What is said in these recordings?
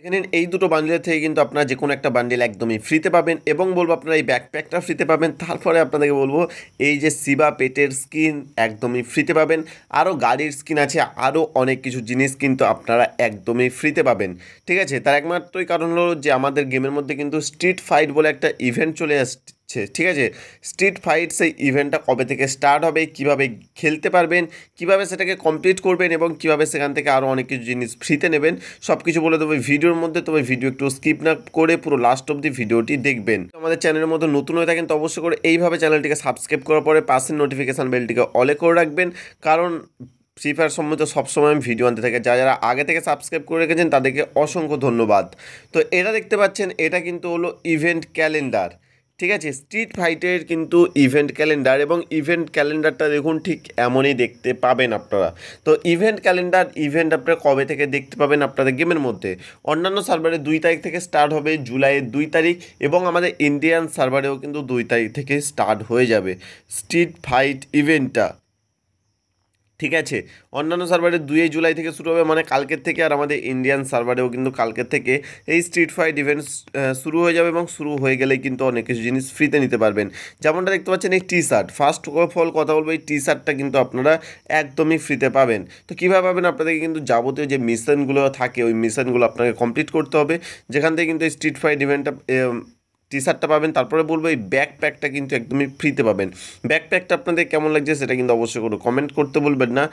এখানে এই দুটো বান্ডিলের থেকে কিন্তু আপনারা যে কোনো একটা বান্ডিল একদমই ফ্রিতে পাবেন এবং বলবো আপনারা এই ব্যাকপ্যাকটা ফ্রিতে পাবেন তারপরে আপনাদেরকে বলবো এই যে সিবা পেটের স্কিন একদমই ফ্রিতে পাবেন আরও গাড়ির স্কিন আছে আরও অনেক কিছু জিনিস কিন্তু আপনারা একদমই ফ্রিতে পাবেন ঠিক আছে তার একমাত্রই কারণ হলো যে আমাদের গেমের মধ্যে কিন্তু স্ট্রিট ফাইট বলে একটা ইভেন্ট চলে আসছে ঠিক আছে স্ট্রিট ফাইট সেই ইভেন্টটা কবে থেকে স্টার্ট হবে কিভাবে খেলতে পারবেন কিভাবে সেটাকে কমপ্লিট করবেন এবং কিভাবে সেখান থেকে আরও অনেক কিছু জিনিস ফ্রিতে নেবেন সব কিছু বলে দেবো ভিডিওর মধ্যে তবে ভিডিও একটু স্কিপ না করে পুরো লাস্ট দি ভিডিওটি দেখবেন আমাদের চ্যানেলের মধ্যে নতুন হয়ে থাকেন তো অবশ্যই করে এইভাবে চ্যানেলটিকে সাবস্ক্রাইব করার পরে পাশের নোটিফিকেশান বেলটিকে অলে করে রাখবেন কারণ ফ্রি ফায়ার সম্বন্ধে সবসময় আমি ভিডিও আনতে থাকি যা যারা আগে থেকে সাবস্ক্রাইব করে রেখেছেন তাদেরকে অসংখ্য ধন্যবাদ তো এটা দেখতে পাচ্ছেন এটা কিন্তু হলো ইভেন্ট ক্যালেন্ডার ঠিক আছে স্ট্রিট ফাইটের কিন্তু ইভেন্ট ক্যালেন্ডার এবং ইভেন্ট ক্যালেন্ডারটা দেখুন ঠিক এমনই দেখতে পাবেন আপনারা তো ইভেন্ট ক্যালেন্ডার ইভেন্ট আপনারা কবে থেকে দেখতে পাবেন আপনাদের গেমের মধ্যে অন্যান্য সার্ভারে দুই তারিখ থেকে স্টার্ট হবে জুলাইয়ের দুই তারিখ এবং আমাদের ইন্ডিয়ান সার্ভারেও কিন্তু দুই তারিখ থেকে স্টার্ট হয়ে যাবে স্ট্রিট ফাইট ইভেন্টটা ঠিক আছে অন্যান্য সার্ভারে দুই জুলাই থেকে শুরু হবে মানে কালকের থেকে আর আমাদের ইন্ডিয়ান সার্ভারেও কিন্তু কালকের থেকে এই স্ট্রিট ফাইট ইভেন্ট শুরু হয়ে যাবে এবং শুরু হয়ে গেলে কিন্তু অনেক কিছু জিনিস ফ্রিতে নিতে পারবেন যেমনটা দেখতে পাচ্ছেন এই T shirt first of all কথা বলবো এই টি শার্টটা কিন্তু আপনারা একদমই ফ্রিতে পাবেন তো কীভাবে পাবেন আপনাদেরকে কিন্তু যাবতীয় যে মিশনগুলো থাকে ওই মিশনগুলো আপনাকে কমপ্লিট করতে হবে যেখান থেকে কিন্তু এই স্ট্রিট ফাইট ইভেন্টটা টি শার্টটা পাবেন তারপরে বলবো এই ব্যাকপ্যাকটা কিন্তু একদমই ফ্রিতে পাবেন ব্যাকপ্যাকটা আপনাদের কেমন লাগছে সেটা কিন্তু অবশ্যই করে কমেন্ট করতে বলবেন না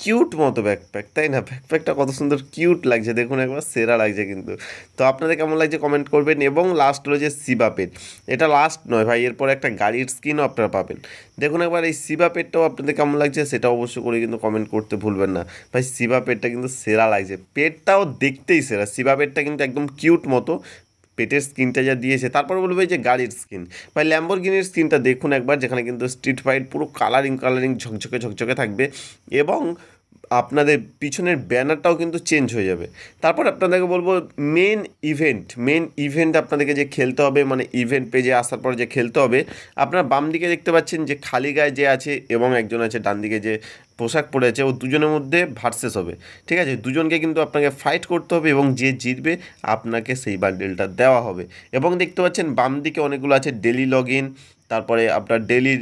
কিউট মতো ব্যাকপ্যাক তাই না ব্যাকপ্যাকটা কত সুন্দর কিউট লাগছে দেখুন একবার সেরা লাগছে কিন্তু তো আপনাদের কেমন লাগছে কমেন্ট করবেন এবং লাস্ট রয়েছে সিবা পেট এটা লাস্ট নয় ভাই এরপরে একটা গাড়ির স্কিনও আপনারা পাবেন দেখুন একবার এই সিবা পেটটাও আপনাদের কেমন লাগছে সেটা অবশ্যই করে কিন্তু কমেন্ট করতে ভুলবেন না ভাই সিবা পেটটা কিন্তু সেরা লাগছে পেটটাও দেখতেই সেরা সিবা পেটটা কিন্তু একদম কিউট মতো পেটের স্কিনটা যা দিয়েছে তারপর বলবে যে গাড়ির স্কিন বা ল্যাম্বরগিনির স্কিনটা দেখুন একবার যেখানে কিন্তু স্ট্রিট ফাইট পুরো কালারিং কালারিং ঝকঝকে ঝকঝকে থাকবে এবং আপনাদের পিছনের ব্যানারটাও কিন্তু চেঞ্জ হয়ে যাবে তারপর আপনাদেরকে বলবো মেন ইভেন্ট মেন ইভেন্ট আপনাদেরকে যে খেলতে হবে মানে ইভেন্ট পেজে আসার পর যে খেলতে হবে আপনার বাম দিকে দেখতে পাচ্ছেন যে খালি গায়ে যে আছে এবং একজন আছে ডান দিকে যে পোশাক পড়েছে ও দুজনের মধ্যে ভার্সেস হবে ঠিক আছে দুজনকে কিন্তু আপনাকে ফাইট করতে হবে এবং যে জিতবে আপনাকে সেই বান্ডেলটা দেওয়া হবে এবং দেখতে পাচ্ছেন বাম দিকে অনেকগুলো আছে ডেলি লগ ইন তারপরে আপনার ডেলি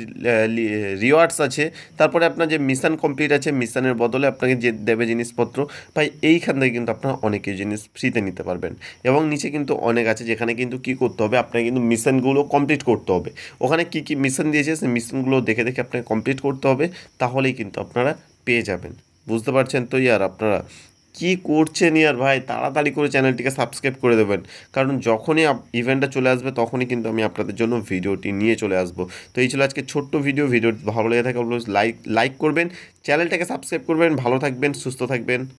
রিওয়ার্ডস আছে তারপরে আপনার যে মিশন কমপ্লিট আছে মিশনের বদলে আপনাকে যে দেবে জিনিসপত্র ভাই এইখান থেকে কিন্তু আপনার অনেকেই জিনিস ফ্রিতে নিতে পারবেন এবং নিচে কিন্তু অনেক আছে যেখানে কিন্তু কি করতে হবে আপনাকে কিন্তু মিশনগুলো কমপ্লিট করতে হবে ওখানে কি কি মিশন দিয়েছে সেই মিশনগুলো দেখে দেখে আপনাকে কমপ্লিট করতে হবে তাহলেই কিন্তু আপনারা পেয়ে যাবেন বুঝতে পারছেন তো ইয়ার আপনারা কি করছেন ইয়ার ভাই তাড়াতাড়ি করে চ্যানেলটিকে সাবস্ক্রাইব করে দেবেন কারণ যখনই ইভেন্টটা চলে আসবে তখনই কিন্তু আমি আপনাদের জন্য ভিডিওটি নিয়ে চলে আসবো তো এই ছিল আজকে ছোট্ট ভিডিও ভিডিও ভালো লেগে থাকে লাইক লাইক করবেন চ্যানেলটাকে সাবস্ক্রাইব করবেন ভালো থাকবেন সুস্থ থাকবেন